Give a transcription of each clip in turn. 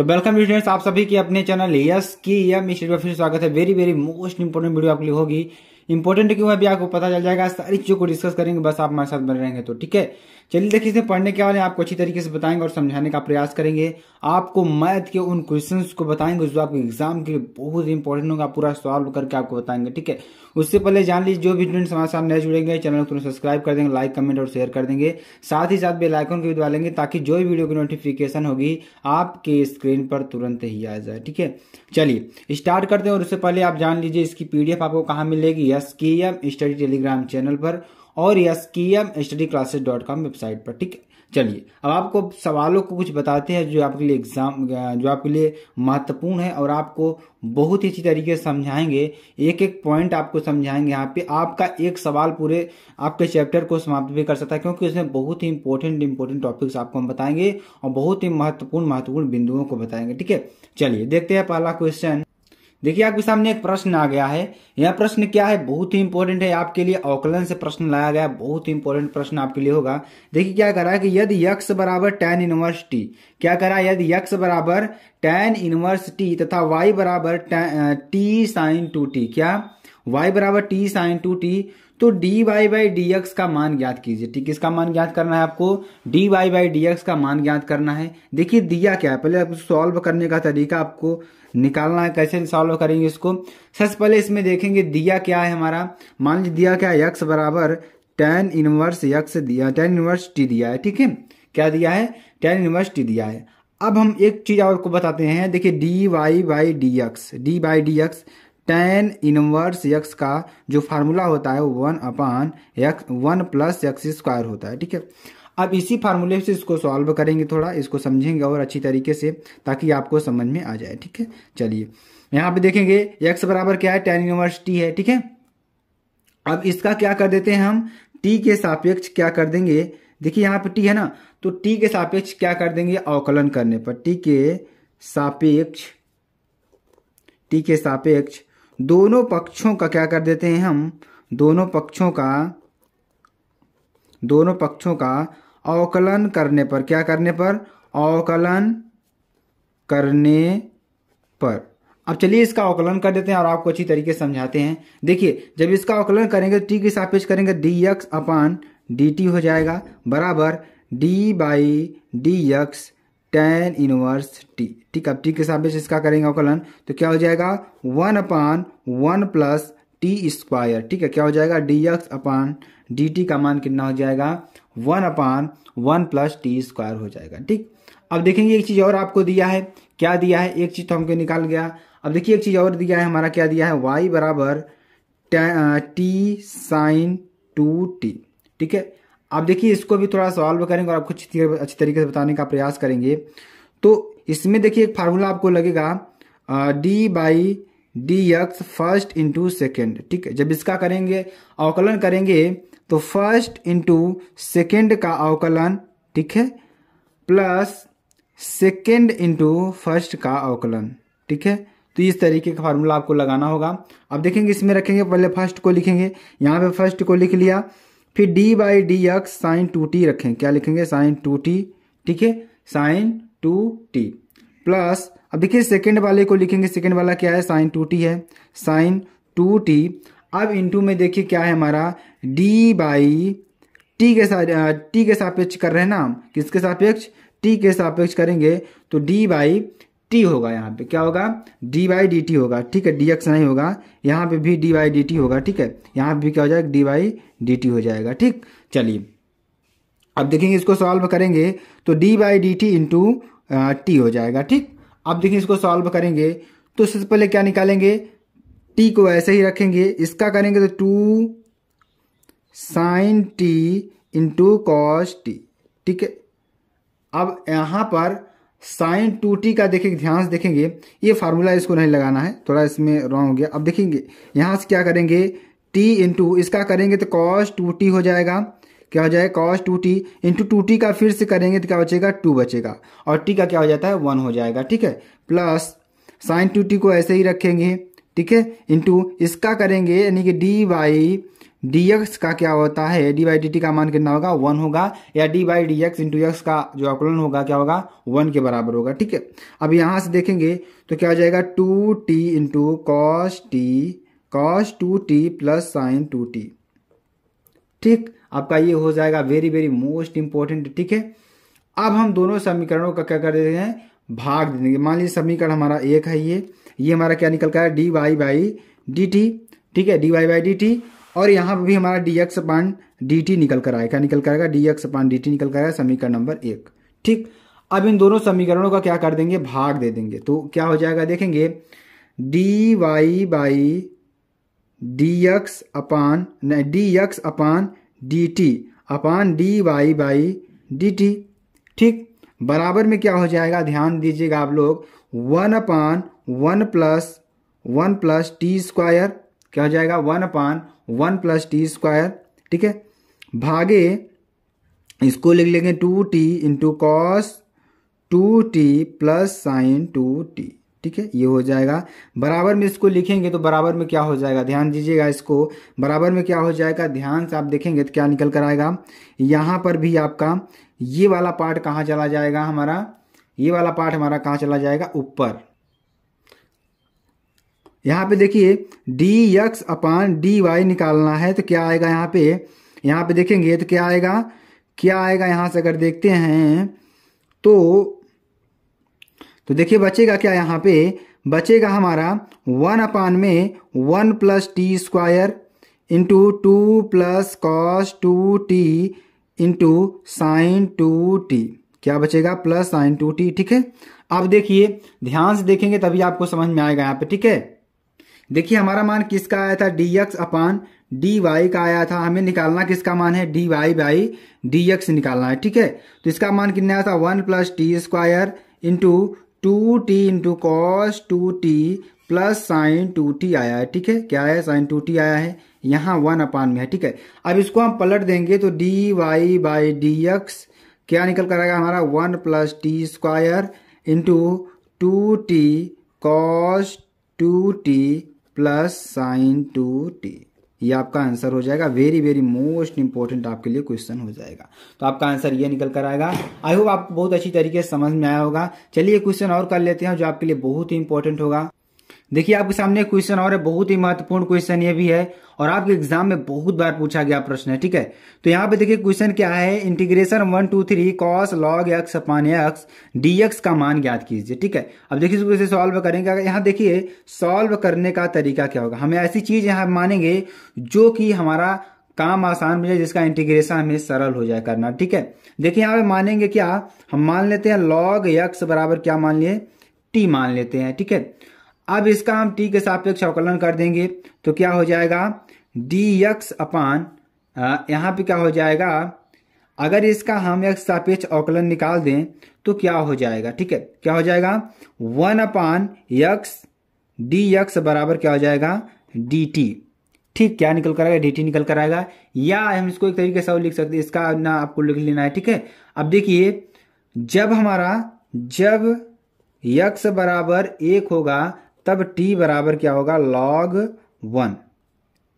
तो welcome students आप सभी के अपने चैनल यस की या फिर स्वागत है very very most important video आपके लिए होगी इंपॉर्टेंट क्यों है आपको पता चल जाएगा सारी चीज़ों को डिस्कस करेंगे बस आप हमारे साथ बने रहेंगे तो ठीक है चलिए देखिए इसे पढ़ने के वाले आपको अच्छी तरीके से बताएंगे और समझाने का प्रयास करेंगे आपको मैथ के उन क्वेश्चन को बताएंगे जो आपके एग्जाम के लिए बहुत इंपॉर्टेंट होगा पूरा सॉल्व करके आपको बताएंगे ठीक है उससे पहले जान लीजिए जो भी स्टूडेंट्स हमारे साथ नए जुड़ेंगे चैनल को सब्सक्राइब कर देंगे लाइक कमेंट और शेयर कर देंगे साथ ही साथ बेलाइकन को भी दबा लेंगे ताकि जो भी वीडियो की नोटिफिकेशन होगी आपके स्क्रीन पर तुरंत ही आ जाए ठीक है चलिए स्टार्ट करते हैं और उससे पहले आप जान लीजिए इसकी पीडीएफ आपको कहाँ मिलेगी यस की स्टडी टेलीग्राम चैनल पर और यस की M study classes dot com website पर ठीक है चलिए अब आपको सवालों को कुछ बताते हैं जो आपके लिए एग्जाम जो आपके लिए महत्वपूर्ण है और आपको बहुत ही अच्छी तरीके से समझाएंगे एक एक पॉइंट आपको समझाएंगे यहाँ पे आपका एक सवाल पूरे आपके चैप्टर को समाप्त भी कर सकता है क्योंकि उसमें बहुत ही इंपॉर्टेंट इंपॉर्टेंट टॉपिक्स आपको हम बताएंगे और बहुत ही महत्वपूर्ण महत्वपूर्ण बिंदुओं को बताएंगे ठीक है चलिए देखते हैं पहला क्वेश्चन देखिए आपके सामने एक प्रश्न आ गया है यह प्रश्न क्या है बहुत ही इंपॉर्टेंट है आपके लिए औकलन से प्रश्न लाया गया बहुत ही इंपॉर्टेंट प्रश्न आपके लिए होगा देखिए क्या करा है कि यदि यक्स बराबर टेन इनवर्स टी क्या करा यदि यक्स बराबर टेन इनवर्स टी तथा वाई बराबर टी साइन टू टी क्या वाई बराबर टी साइन टू टी तो D Y by D x का मान ज्ञात कीजिए ठीक है इसका मान ज्ञात करना है आपको D Y by D x का मान ज्ञात करना है देखिए दिया क्या है पहले आपको सॉल्व करने का तरीका आपको निकालना है कैसे सॉल्व करेंगे इसको सबसे पहले इसमें देखेंगे दिया क्या है हमारा मान लीजिए दिया क्या है यक्स बराबर टेन इनवर्स यक्स दिया टेन इनवर्स टी दिया है ठीक है क्या दिया है टेन इनवर्स टी दिया है अब हम एक चीज आपको बताते हैं देखिए D Y by D X D by D X tan inverse x का जो फार्मूला होता है one upon x one plus x square होता है ठीक है अब इसी फार्मूले से इसको सॉल्व करेंगे थोड़ा इसको समझेंगे और अच्छी तरीके से ताकि आपको समझ में आ जाए ठीक है चलिए यहाँ पे देखेंगे यक्स बराबर क्या है टेन इनवर्स टी है ठीक है अब इसका क्या कर देते हैं हम टी के सापेक्ष क्या कर देंगे देखिए यहाँ पे टी है ना तो टी के सापेक्ष क्या कर देंगे अवकलन करने पर टी के सापेक्ष टी के सापेक्ष दोनों पक्षों का क्या कर देते हैं हम दोनों पक्षों का दोनों पक्षों का अवकलन करने पर क्या करने पर अवकलन करने पर अब चलिए इसका अवकलन कर देते हैं और आपको अच्छी तरीके से समझाते हैं देखिए जब इसका अवकलन करेंगे टी तो के सापेक्ष करेंगे D x upon D T हो जाएगा बराबर D by D X tan inverse T ठीक अब टी के सापेक्ष इसका करेंगे अवकलन तो क्या हो जाएगा one upon one plus T square ठीक है क्या हो जाएगा D x upon D T का मान कितना हो जाएगा one upon one plus T square हो जाएगा ठीक अब देखेंगे एक चीज़ और आपको दिया है क्या दिया है एक चीज़ तो हमको निकाल गया अब देखिए एक चीज़ और दिया है हमारा क्या दिया है वाई बराबर टी साइन टू टी ठीक है आप देखिए इसको भी थोड़ा सॉल्व करेंगे और आपको अच्छी तरीके से बताने का प्रयास करेंगे तो इसमें देखिए एक फार्मूला आपको लगेगा D by D X first into second ठीक है जब इसका करेंगे अवकलन करेंगे तो फर्स्ट इंटू सेकेंड का अवकलन ठीक है प्लस सेकेंड इंटू फर्स्ट का अवकलन ठीक है तो इस तरीके का फार्मूला आपको लगाना होगा अब देखेंगे इसमें रखेंगे पहले फर्स्ट को लिखेंगे यहां पे फर्स्ट को लिख लिया फिर D by D X sine two T रखें क्या लिखेंगे साइन टू टी ठीक है साइन टू टी प्लस अब देखिए सेकेंड वाले को लिखेंगे सेकेंड वाला क्या है साइन टू टी है साइन टू टी अब इंटू में देखिए क्या है हमारा डी बाई टी के साथ टी के सापेक्ष कर रहे हैं ना हम किसके सापेक्ष टी के सापेक्ष करेंगे तो डी बाई टी होगा यहाँ पे क्या होगा डी बाई डी टी होगा ठीक है डी एक्स नहीं होगा यहाँ पे भी डी बाई डी टी होगा ठीक है यहाँ पे भी क्या हो जाएगा डी बाई डी टी हो जाएगा ठीक चलिए अब देखेंगे इसको सॉल्व करेंगे तो d by d t into t हो जाएगा ठीक अब देखेंगे इसको सॉल्व करेंगे तो सबसे पहले क्या निकालेंगे टी को ऐसे ही रखेंगे इसका करेंगे तो two sine t into cos t ठीक है अब यहाँ पर साइन टू टी का देखिए ध्यान से देखेंगे ये फार्मूला इसको नहीं लगाना है थोड़ा इसमें रॉन्ग हो गया अब देखेंगे यहां से क्या करेंगे टी इंटू इसका करेंगे तो कॉस टू टी हो जाएगा क्या हो जाए cos two t into two t का फिर से करेंगे तो क्या बचेगा टू बचेगा और टी का क्या हो जाता है वन हो जाएगा ठीक है प्लस साइन टू टी को ऐसे ही रखेंगे ठीक है इंटू इसका करेंगे यानी कि डी बाई डी एक्स का क्या होता है डी बाई डी टी का मान कितना होगा वन होगा या d by D x into x का जो आकलन होगा क्या होगा वन के बराबर होगा ठीक है अब यहां से देखेंगे तो क्या हो जाएगा two t into cos t cos two t plus sine two t ठीक आपका ये हो जाएगा वेरी वेरी मोस्ट इंपॉर्टेंट ठीक है अब हम दोनों समीकरणों का क्या कर देते हैं भाग दे देंगे मान लीजिए समीकरण हमारा एक है ये ये हमारा क्या निकल का है d Y by d t ठीक है d Y by d t और यहाँ पर भी हमारा d x upon D t निकल कर आएगा निकल कर आएगा d x upon D t निकल कर आएगा समीकरण नंबर एक ठीक अब इन दोनों समीकरणों का क्या कर देंगे भाग दे देंगे तो क्या हो जाएगा देखेंगे d Y by D x upon d x upon D t upon d Y by d t ठीक बराबर में क्या हो जाएगा ध्यान दीजिएगा आप लोग one upon one plus one plus T square क्या हो जाएगा one upon one plus T square ठीक है भागे इसको लिख लेंगे two t into cos two t plus sine two t ठीक है ये हो जाएगा बराबर में इसको लिखेंगे तो बराबर में क्या हो जाएगा ध्यान दीजिएगा इसको बराबर में क्या हो जाएगा ध्यान से आप देखेंगे तो क्या निकल कर आएगा यहाँ पर भी आपका ये वाला पार्ट कहाँ चला जाएगा हमारा ये वाला पार्ट हमारा कहाँ चला जाएगा ऊपर यहाँ पे देखिए d x upon d y निकालना है तो क्या आएगा यहाँ पे यहाँ पे देखेंगे तो क्या आएगा क्या आएगा यहाँ से अगर देखते हैं तो तो देखिए बचेगा क्या यहाँ पे बचेगा हमारा वन अपान में one plus T square into two plus cos two t into sine two T क्या बचेगा प्लस साइन टू टी ठीक है अब देखिए ध्यान से देखेंगे तभी आपको समझ में आएगा यहाँ पे ठीक है देखिए हमारा मान किसका आया था d x upon d y का आया था हमें निकालना किसका मान है d Y by D x निकालना है ठीक है तो इसका मान कितना आया था one plus T square into two t into cos two t plus sine two t आया है ठीक है क्या है साइन टू टी आया है यहाँ वन अपान में है ठीक है अब इसको हम पलट देंगे तो D Y by D x क्या निकल कर आएगा हमारा one plus T square into two t cos two t plus sine two t ये आपका आंसर हो जाएगा वेरी वेरी मोस्ट इंपॉर्टेंट आपके लिए क्वेश्चन हो जाएगा तो आपका आंसर ये निकल कर आएगा आई होप आपको बहुत अच्छी तरीके से समझ में आया होगा चलिए क्वेश्चन और कर लेते हैं जो आपके लिए बहुत ही इंपॉर्टेंट होगा देखिए आपके सामने क्वेश्चन और है बहुत ही महत्वपूर्ण क्वेश्चन ये भी है और आपके एग्जाम में बहुत बार पूछा गया प्रश्न है ठीक है तो यहाँ पे देखिए क्वेश्चन क्या है integration one two three cos log x upon x d x का मान ज्ञात कीजिए ठीक है अब देखिए इसे सॉल्व करेंगे यहाँ देखिए सॉल्व करने का तरीका क्या होगा हमें ऐसी चीज यहाँ मानेंगे जो कि हमारा काम आसान हो जाए जिसका इंटीग्रेशन हमें सरल हो जाए करना ठीक है देखिए यहाँ पे मानेंगे क्या हम मान लेते हैं लॉग एक्स बराबर क्या मान लिए टी मान लेते हैं ठीक है अब इसका हम टी के सापेक्ष अवकलन कर देंगे तो क्या हो जाएगा डी एक्स अपान यहाँ पे क्या हो जाएगा अगर इसका हम एक सापेक्ष अवकलन निकाल दें तो क्या हो जाएगा ठीक है क्या हो जाएगा one upon x d x बराबर क्या हो जाएगा डी टी ठीक क्या निकल कर आएगा डी टी निकल कर आएगा या हम इसको एक तरीके से लिख सकते हैं इसका ना आपको लिख लेना है ठीक है अब देखिए जब हमारा जब यक्स बराबर एक होगा तब t बराबर क्या होगा log वन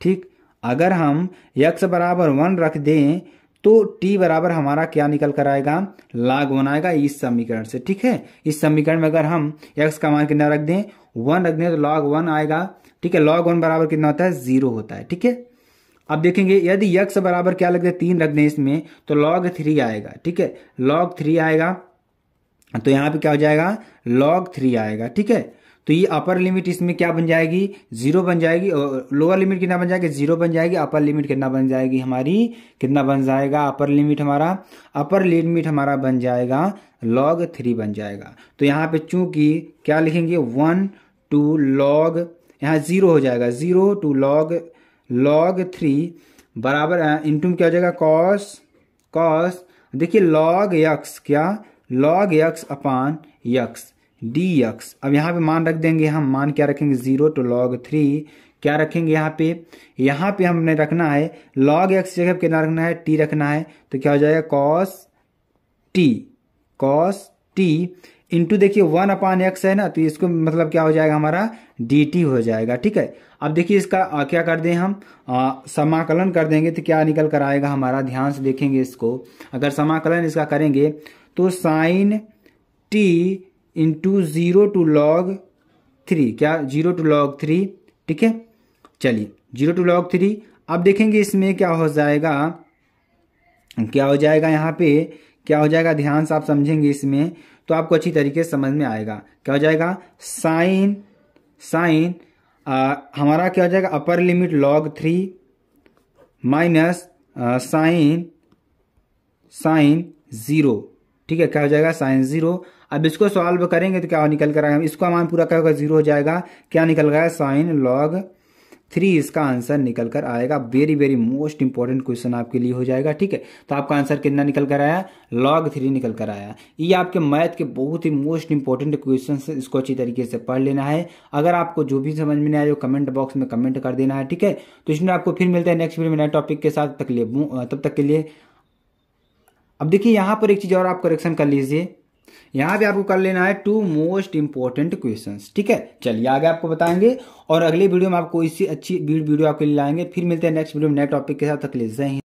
ठीक अगर हम x बराबर वन रख दें तो t बराबर हमारा क्या निकल कर आएगा लाग वन आएगा इस समीकरण से ठीक है इस समीकरण में अगर हम x का मान कितना रख दें वन रख दें तो log वन आएगा ठीक है log वन बराबर कितना होता है जीरो होता है ठीक है अब देखेंगे यदि यक्स बराबर क्या लग जाए तीन रख दें इसमें तो लॉग थ्री आएगा ठीक है लॉग थ्री आएगा तो यहां पे क्या हो जाएगा लॉग थ्री आएगा ठीक है तो ये अपर लिमिट इसमें क्या बन जाएगी जीरो बन जाएगी और लोअर लिमिट कितना बन जाएगी जीरो बन जाएगी अपर लिमिट कितना बन जाएगी हमारी कितना बन जाएगा अपर लिमिट हमारा अपर लिमिट हमारा बन जाएगा लॉग थ्री बन जाएगा तो यहाँ पे चूंकि क्या लिखेंगे वन टू लॉग यहाँ जीरो हो जाएगा zero two log log three बराबर इंटू क्या हो जाएगा कॉस कॉस देखिए लॉग यक्स क्या log x upon x d x अब यहाँ पे मान रख देंगे हम मान क्या रखेंगे जीरो टू लॉग थ्री क्या रखेंगे यहाँ पे यहाँ पे हमने रखना है लॉग एक्स जगह कितना रखना है टी रखना है तो क्या हो जाएगा cos t cos t into देखिए वन अपान एक्स है ना तो इसको मतलब क्या हो जाएगा हमारा डी टी हो जाएगा ठीक है अब देखिए इसका आ, क्या कर दें हम आ, समाकलन कर देंगे तो क्या निकल कर आएगा हमारा ध्यान से देखेंगे इसको अगर समाकलन इसका करेंगे तो sine t into zero two log three क्या जीरो टू लॉग थ्री ठीक है चलिए जीरो टू लॉग थ्री अब देखेंगे इसमें क्या हो जाएगा क्या हो जाएगा यहाँ पे क्या हो जाएगा ध्यान से आप समझेंगे इसमें तो आपको अच्छी तरीके से समझ में आएगा क्या हो जाएगा साइन साइन हमारा क्या हो जाएगा upper limit log three minus sine sine zero ठीक है क्या हो जाएगा साइन जीरो अब इसको सॉल्व करेंगे तो क्या निकल कर आएगा इसको मान पूरा क्या होगा जीरो हो जाएगा क्या निकल गया साइन लॉग थ्री इसका आंसर निकल कर आएगा very very most important question आपके लिए हो जाएगा ठीक है तो आपका आंसर कितना निकल कर आया लॉग थ्री निकल कर आया ये आपके मैथ के बहुत ही मोस्ट इंपॉर्टेंट क्वेश्चन इसको अच्छी तरीके से पढ़ लेना है अगर आपको जो भी समझ में नहीं आया कमेंट बॉक्स में कमेंट कर देना है ठीक है तो इसमें आपको फिर मिलता है नेक्स्ट वीडियो में नए टॉपिक के साथ तक लिए तब तक के लिए अब देखिए यहां पर एक चीज़ और आप करेक्शन कर लीजिए यहां पर आपको कर लेना है टू मोस्ट इंपॉर्टेंट क्वेश्चन ठीक है चलिए आगे आपको बताएंगे और अगले वीडियो में आपको इसी अच्छी वीडियो आपके लिए लाएंगे फिर मिलते हैं नेक्स्ट वीडियो में नए टॉपिक के साथ तक ले जय